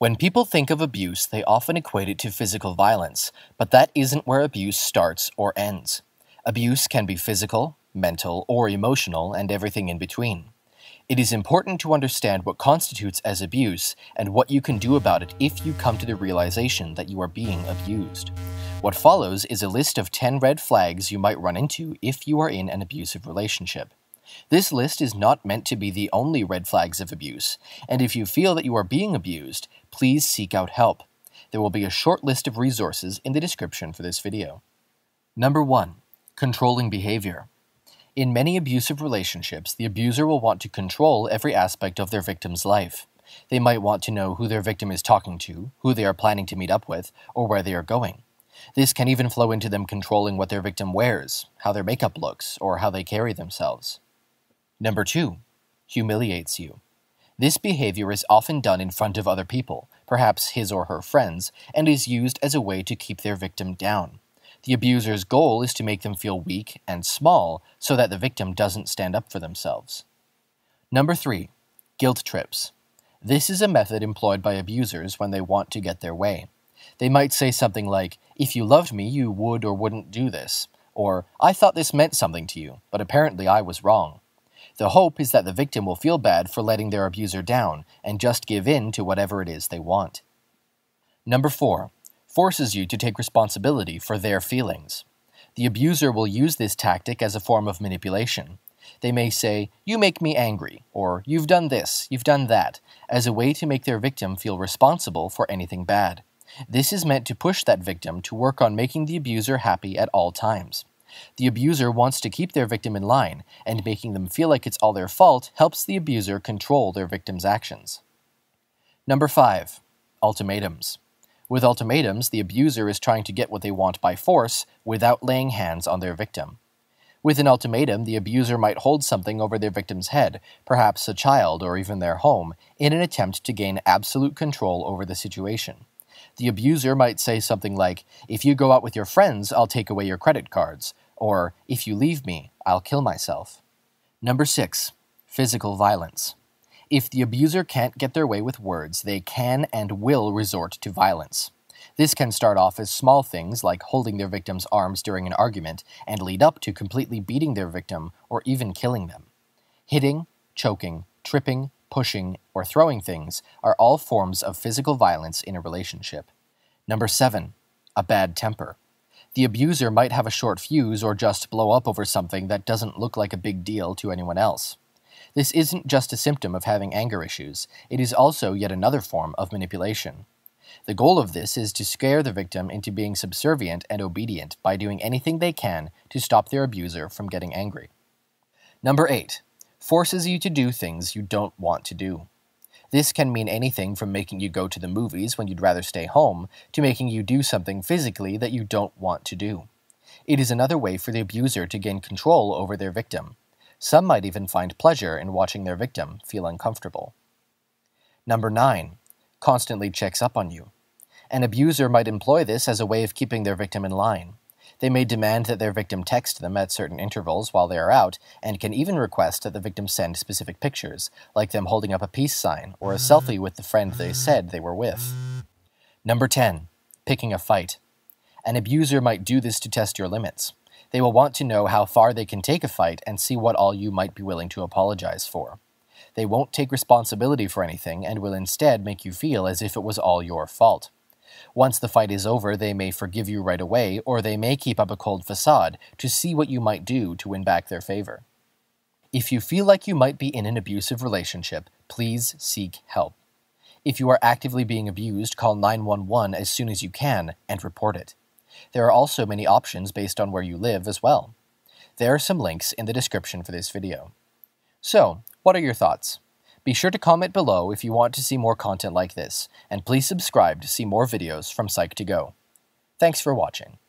When people think of abuse, they often equate it to physical violence, but that isn't where abuse starts or ends. Abuse can be physical, mental, or emotional, and everything in between. It is important to understand what constitutes as abuse and what you can do about it if you come to the realization that you are being abused. What follows is a list of 10 red flags you might run into if you are in an abusive relationship. This list is not meant to be the only red flags of abuse, and if you feel that you are being abused, please seek out help. There will be a short list of resources in the description for this video. Number 1. Controlling Behavior In many abusive relationships, the abuser will want to control every aspect of their victim's life. They might want to know who their victim is talking to, who they are planning to meet up with, or where they are going. This can even flow into them controlling what their victim wears, how their makeup looks, or how they carry themselves. Number two, humiliates you. This behavior is often done in front of other people, perhaps his or her friends, and is used as a way to keep their victim down. The abuser's goal is to make them feel weak and small so that the victim doesn't stand up for themselves. Number three, guilt trips. This is a method employed by abusers when they want to get their way. They might say something like, If you loved me, you would or wouldn't do this, or I thought this meant something to you, but apparently I was wrong. The hope is that the victim will feel bad for letting their abuser down and just give in to whatever it is they want. Number 4. Forces you to take responsibility for their feelings. The abuser will use this tactic as a form of manipulation. They may say, You make me angry, or You've done this, you've done that, as a way to make their victim feel responsible for anything bad. This is meant to push that victim to work on making the abuser happy at all times. The abuser wants to keep their victim in line, and making them feel like it's all their fault helps the abuser control their victim's actions. Number 5. Ultimatums. With ultimatums, the abuser is trying to get what they want by force without laying hands on their victim. With an ultimatum, the abuser might hold something over their victim's head, perhaps a child or even their home, in an attempt to gain absolute control over the situation. The abuser might say something like, If you go out with your friends, I'll take away your credit cards, or If you leave me, I'll kill myself. Number six, physical violence. If the abuser can't get their way with words, they can and will resort to violence. This can start off as small things like holding their victim's arms during an argument and lead up to completely beating their victim or even killing them. Hitting, choking, tripping, pushing, or throwing things are all forms of physical violence in a relationship. Number seven, a bad temper. The abuser might have a short fuse or just blow up over something that doesn't look like a big deal to anyone else. This isn't just a symptom of having anger issues, it is also yet another form of manipulation. The goal of this is to scare the victim into being subservient and obedient by doing anything they can to stop their abuser from getting angry. Number 8 forces you to do things you don't want to do. This can mean anything from making you go to the movies when you'd rather stay home to making you do something physically that you don't want to do. It is another way for the abuser to gain control over their victim. Some might even find pleasure in watching their victim feel uncomfortable. Number 9. Constantly checks up on you. An abuser might employ this as a way of keeping their victim in line. They may demand that their victim text them at certain intervals while they are out, and can even request that the victim send specific pictures, like them holding up a peace sign or a selfie with the friend they said they were with. Number 10. Picking a fight. An abuser might do this to test your limits. They will want to know how far they can take a fight and see what all you might be willing to apologize for. They won't take responsibility for anything and will instead make you feel as if it was all your fault. Once the fight is over, they may forgive you right away, or they may keep up a cold facade to see what you might do to win back their favor. If you feel like you might be in an abusive relationship, please seek help. If you are actively being abused, call 911 as soon as you can and report it. There are also many options based on where you live as well. There are some links in the description for this video. So, what are your thoughts? Be sure to comment below if you want to see more content like this, and please subscribe to see more videos from Psych2Go. Thanks for watching.